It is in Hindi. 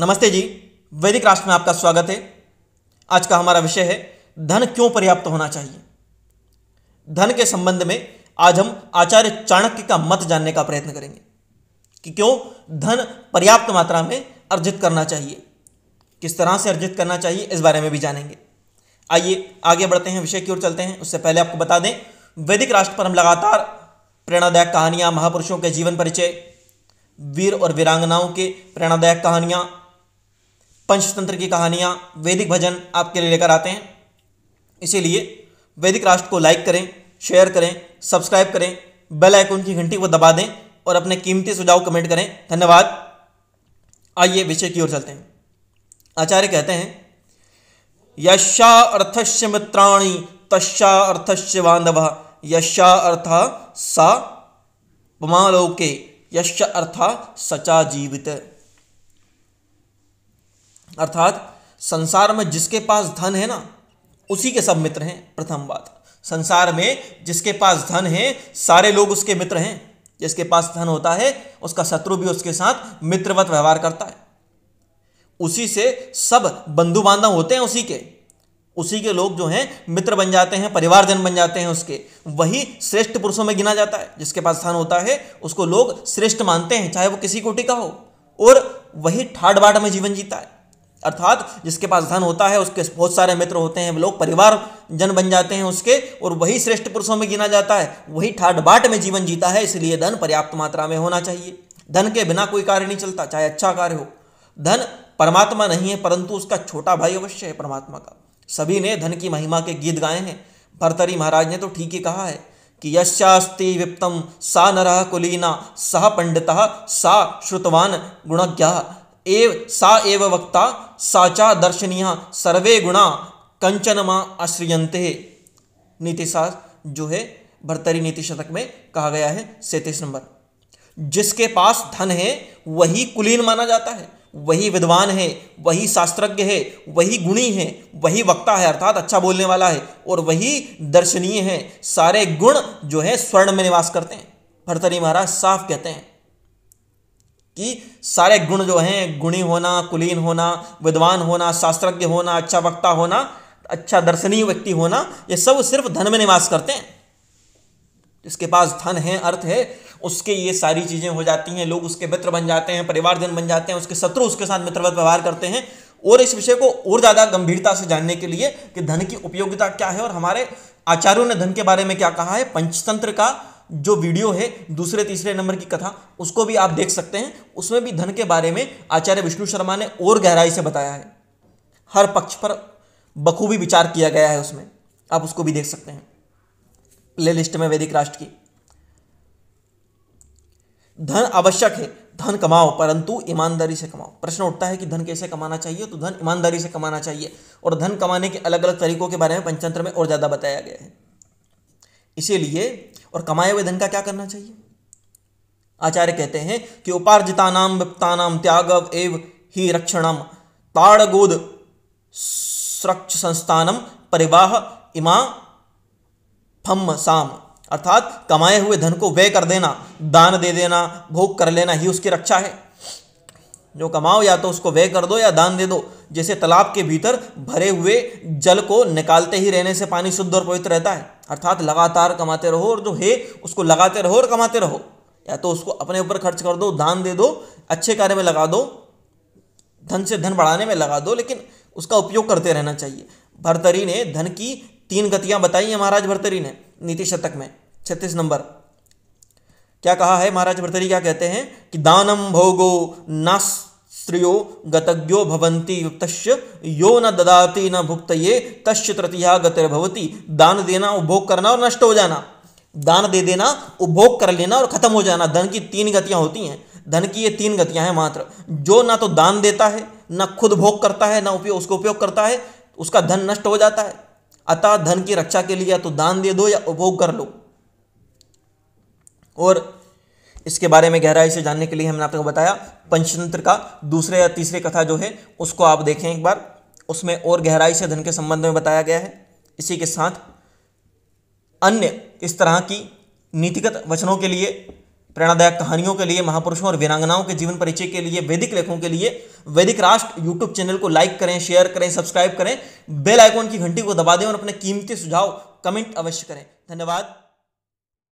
नमस्ते जी वैदिक राष्ट्र में आपका स्वागत है आज का हमारा विषय है धन क्यों पर्याप्त होना चाहिए धन के संबंध में आज हम आचार्य चाणक्य का मत जानने का प्रयत्न करेंगे कि क्यों धन पर्याप्त मात्रा में अर्जित करना चाहिए किस तरह से अर्जित करना चाहिए इस बारे में भी जानेंगे आइए आगे बढ़ते हैं विषय की ओर चलते हैं उससे पहले आपको बता दें वैदिक राष्ट्र पर हम लगातार प्रेरणादायक कहानियां महापुरुषों के जीवन परिचय वीर और वीरांगनाओं के प्रेरणादायक कहानियां पंचतंत्र की कहानियां वैदिक भजन आपके लिए लेकर आते हैं इसीलिए वैदिक राष्ट्र को लाइक करें शेयर करें सब्सक्राइब करें बेल आइकन की घंटी को दबा दें और अपने कीमती सुझाव कमेंट करें धन्यवाद आइए विषय की ओर चलते हैं आचार्य कहते हैं यशा अर्थस्य मित्राणी तशा अर्थस्य बांधव यशा अर्थ सा पमालोके यश अर्थ सचा जीवित अर्थात संसार में जिसके पास धन है ना उसी के सब मित्र हैं प्रथम बात संसार में जिसके पास धन है सारे लोग उसके मित्र हैं जिसके पास धन होता है उसका शत्रु भी उसके साथ मित्रवत व्यवहार करता है उसी से सब बंधु बांधव होते हैं उसी के उसी के लोग जो हैं मित्र बन जाते हैं परिवारजन बन जाते हैं उसके वही श्रेष्ठ पुरुषों में गिना जाता है जिसके पास धन होता है उसको लोग श्रेष्ठ मानते हैं चाहे वो किसी कोटि का हो और वही ठाट बाट में जीवन जीता है अर्थात जिसके पास धन होता है उसके बहुत सारे मित्र होते हैं लोग परिवार जन बन जाते हैं उसके और वही श्रेष्ठ पुरुषों में गिना जाता है वही ठाट बाट में जीवन जीता है इसलिए धन पर्याप्त मात्रा में होना चाहिए धन के बिना कोई कार्य नहीं चलता चाहे अच्छा कार्य हो धन परमात्मा नहीं है परंतु उसका छोटा भाई अवश्य है परमात्मा का सभी ने धन की महिमा के गीत गाए हैं भरतरी महाराज ने तो ठीक ही कहा है कि यशास्ति विप्तम सा नरह कुलीना सह पंडित सा श्रुतवान गुणज्ञ एव सा एव वक्ता साचा दर्शनीय सर्वे गुणा कंचन माँ आश्रियंते नीतिशास्त्र जो है भरतरी नीति शतक में कहा गया है सैंतीस नंबर जिसके पास धन है वही कुलीन माना जाता है वही विद्वान है वही शास्त्रज्ञ है वही गुणी है वही वक्ता है अर्थात अच्छा बोलने वाला है और वही दर्शनीय है सारे गुण जो है स्वर्ण में निवास करते हैं भरतरी महाराज साफ कहते हैं कि सारे गुण जो हैं गुणी होना कुलीन होना विद्वान होना शास्त्रज्ञ होना अच्छा वक्ता होना अच्छा दर्शनीय व्यक्ति होना ये सब सिर्फ धन में निवास करते हैं जिसके पास धन है अर्थ है उसके ये सारी चीज़ें हो जाती हैं लोग उसके मित्र बन जाते हैं परिवारजन बन जाते हैं उसके शत्रु उसके साथ मित्रवत व्यवहार करते हैं और इस विषय को और ज़्यादा गंभीरता से जानने के लिए कि धन की उपयोगिता क्या है और हमारे आचार्यों ने धन के बारे में क्या कहा है पंचतंत्र का जो वीडियो है दूसरे तीसरे नंबर की कथा उसको भी आप देख सकते हैं उसमें भी धन के बारे में आचार्य विष्णु शर्मा ने और गहराई से बताया है हर पक्ष पर बखूबी विचार किया गया है उसमें आप उसको भी देख सकते हैं प्ले लिस्ट में वैदिक राष्ट्र की धन आवश्यक है धन कमाओ परंतु ईमानदारी से कमाओ प्रश्न उठता है कि धन कैसे कमाना चाहिए तो धन ईमानदारी से कमाना चाहिए और धन कमाने के अलग अलग तरीकों के बारे में पंचतंत्र में और ज़्यादा बताया गया है इसीलिए और कमाए हुए धन का क्या करना चाहिए आचार्य कहते हैं कि उपार्जितानाम नाम त्यागव एव ही रक्षणम ताड़गोद स्रक्ष संस्थानम परिवाह इमा फम साम अर्थात कमाए हुए धन को व्यय कर देना दान दे देना भोग कर लेना ही उसकी रक्षा है जो कमाओ या तो उसको व्यय कर दो या दान दे दो जैसे तालाब के भीतर भरे हुए जल को निकालते ही रहने से पानी शुद्ध और पवित्र रहता है अर्थात लगातार कमाते रहो और जो है उसको लगाते रहो और कमाते रहो या तो उसको अपने ऊपर खर्च कर दो दान दे दो अच्छे कार्य में लगा दो धन से धन बढ़ाने में लगा दो लेकिन उसका उपयोग करते रहना चाहिए भरतरी ने धन की तीन गतियां बताई हैं महाराज भरतरी ने नीति शतक में छत्तीस नंबर क्या कहा है महाराज भरतरी क्या कहते हैं कि दानम भोगो नास स्त्रियो गतज्ञो भवंती युक्त यो न ददाती न भुक्त ये तस्य तृतीया गतिर्भवती दान देना उपभोग करना और नष्ट हो जाना दान दे देना उपभोग कर लेना और खत्म हो जाना धन की तीन गतियां होती हैं धन की ये तीन गतियां हैं मात्र जो ना तो दान देता है ना खुद भोग करता है ना उपयोग उसको उपयोग करता है उसका धन नष्ट हो जाता है अतः धन की रक्षा के लिए या तो दान दे दो या उपभोग कर लो और इसके बारे में गहराई से जानने के लिए हमने आपको बताया पंचतंत्र का दूसरे या तीसरे कथा जो है उसको आप देखें एक बार उसमें और गहराई से धन के संबंध में बताया गया है इसी के साथ अन्य इस तरह की नीतिगत वचनों के लिए प्रेरणादायक कहानियों के लिए महापुरुषों और वीरांगनाओं के जीवन परिचय के लिए वैदिक लेखों के लिए वैदिक राष्ट्र यूट्यूब चैनल को लाइक करें शेयर करें सब्सक्राइब करें बेल आइकॉन की घंटी को दबा दें और अपने कीमती सुझाव कमेंट अवश्य करें धन्यवाद